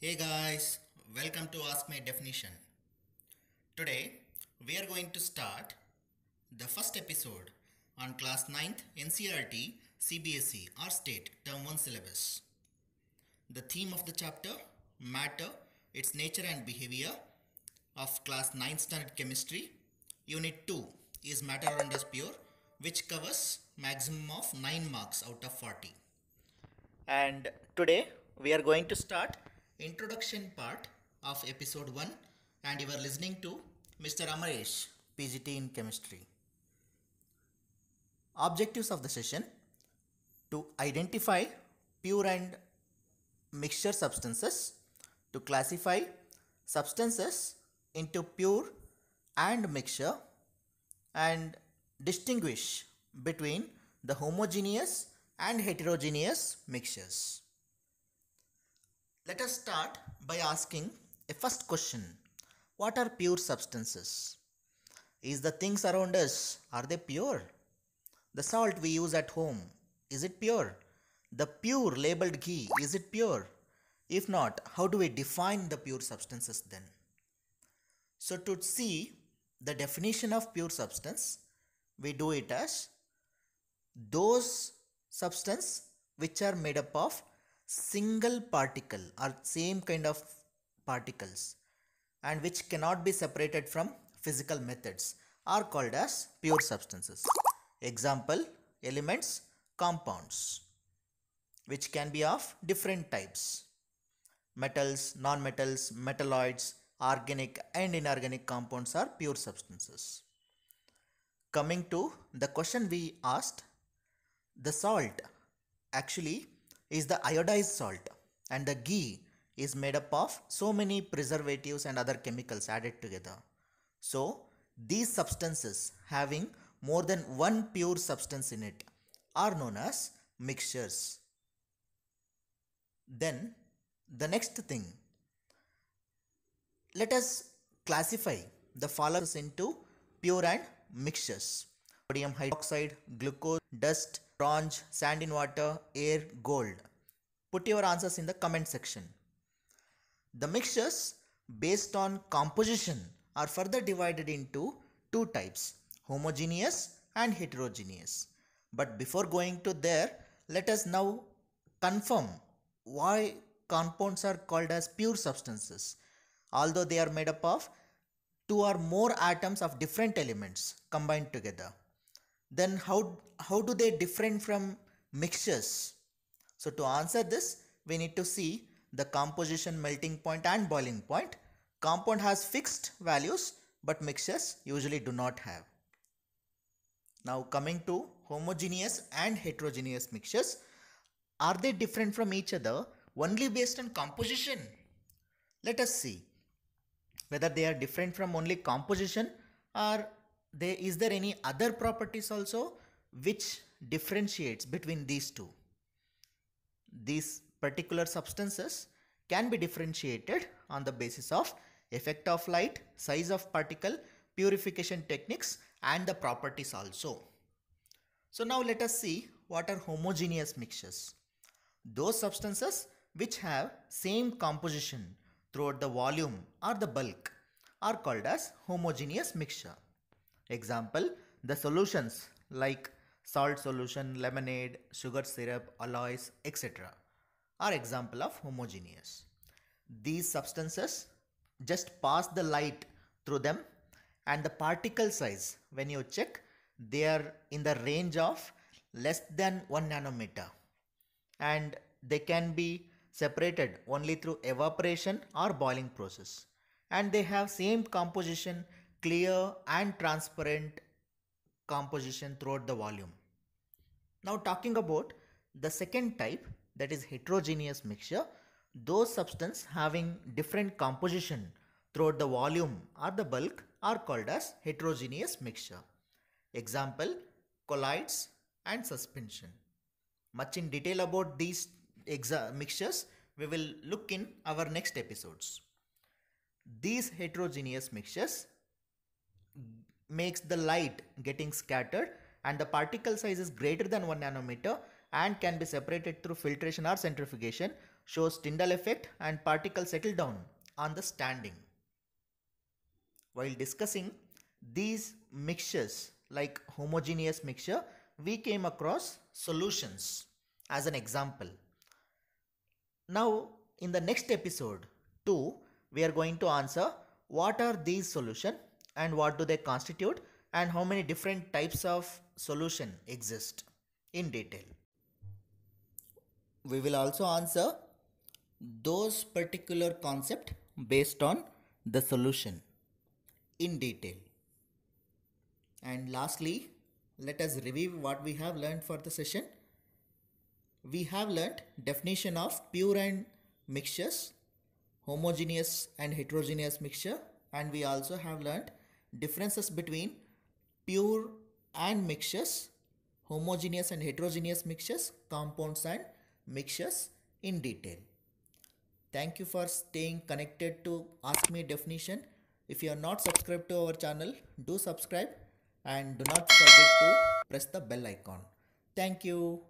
Hey guys, welcome to Ask My Definition. Today we are going to start the first episode on class 9th NCRT CBSE or state term 1 syllabus. The theme of the chapter matter its nature and behavior of class 9 standard chemistry unit 2 is matter and pure which covers maximum of 9 marks out of 40. And today we are going to start introduction part of episode 1 and you are listening to Mr. Amaresh, PGT in chemistry. Objectives of the session to identify pure and mixture substances, to classify substances into pure and mixture, and distinguish between the homogeneous and heterogeneous mixtures. Let us start by asking a first question What are pure substances? Is the things around us, are they pure? The salt we use at home, is it pure? The pure labeled ghee, is it pure? If not, how do we define the pure substances then? So to see the definition of pure substance, we do it as those substance which are made up of single particle or same kind of particles and which cannot be separated from physical methods are called as pure substances. Example elements, compounds which can be of different types metals, non-metals, metalloids, organic and inorganic compounds are pure substances. Coming to the question we asked, the salt actually is the iodized salt and the ghee is made up of so many preservatives and other chemicals added together. So, these substances having more than one pure substance in it are known as mixtures. Then, the next thing, let us classify the followers into pure and mixtures sodium hydroxide, glucose, dust, bronze, sand in water, air, gold? Put your answers in the comment section. The mixtures based on composition are further divided into two types homogeneous and heterogeneous. But before going to there, let us now confirm why compounds are called as pure substances. Although they are made up of two or more atoms of different elements combined together then how how do they different from mixtures so to answer this we need to see the composition melting point and boiling point compound has fixed values but mixtures usually do not have now coming to homogeneous and heterogeneous mixtures are they different from each other only based on composition let us see whether they are different from only composition or there is there any other properties also which differentiates between these two these particular substances can be differentiated on the basis of effect of light size of particle purification techniques and the properties also so now let us see what are homogeneous mixtures those substances which have same composition throughout the volume or the bulk are called as homogeneous mixture Example, the solutions like salt solution, lemonade, sugar syrup, alloys, etc. are example of homogeneous. These substances just pass the light through them and the particle size when you check they are in the range of less than 1 nanometer and they can be separated only through evaporation or boiling process and they have same composition clear and transparent composition throughout the volume. Now talking about the second type that is heterogeneous mixture, those substance having different composition throughout the volume or the bulk are called as heterogeneous mixture. Example, colloids and suspension. Much in detail about these mixtures we will look in our next episodes. These heterogeneous mixtures makes the light getting scattered and the particle size is greater than 1 nanometer and can be separated through filtration or centrifugation shows Tyndall effect and particle settle down on the standing. While discussing these mixtures like homogeneous mixture, we came across solutions as an example. Now in the next episode 2, we are going to answer what are these solution and what do they constitute and how many different types of solution exist in detail. We will also answer those particular concept based on the solution in detail. And lastly, let us review what we have learned for the session. We have learned definition of pure and mixtures, homogeneous and heterogeneous mixture and we also have learned differences between pure and mixtures, homogeneous and heterogeneous mixtures, compounds and mixtures in detail. Thank you for staying connected to Ask Me Definition. If you are not subscribed to our channel, do subscribe and do not forget to press the bell icon. Thank you.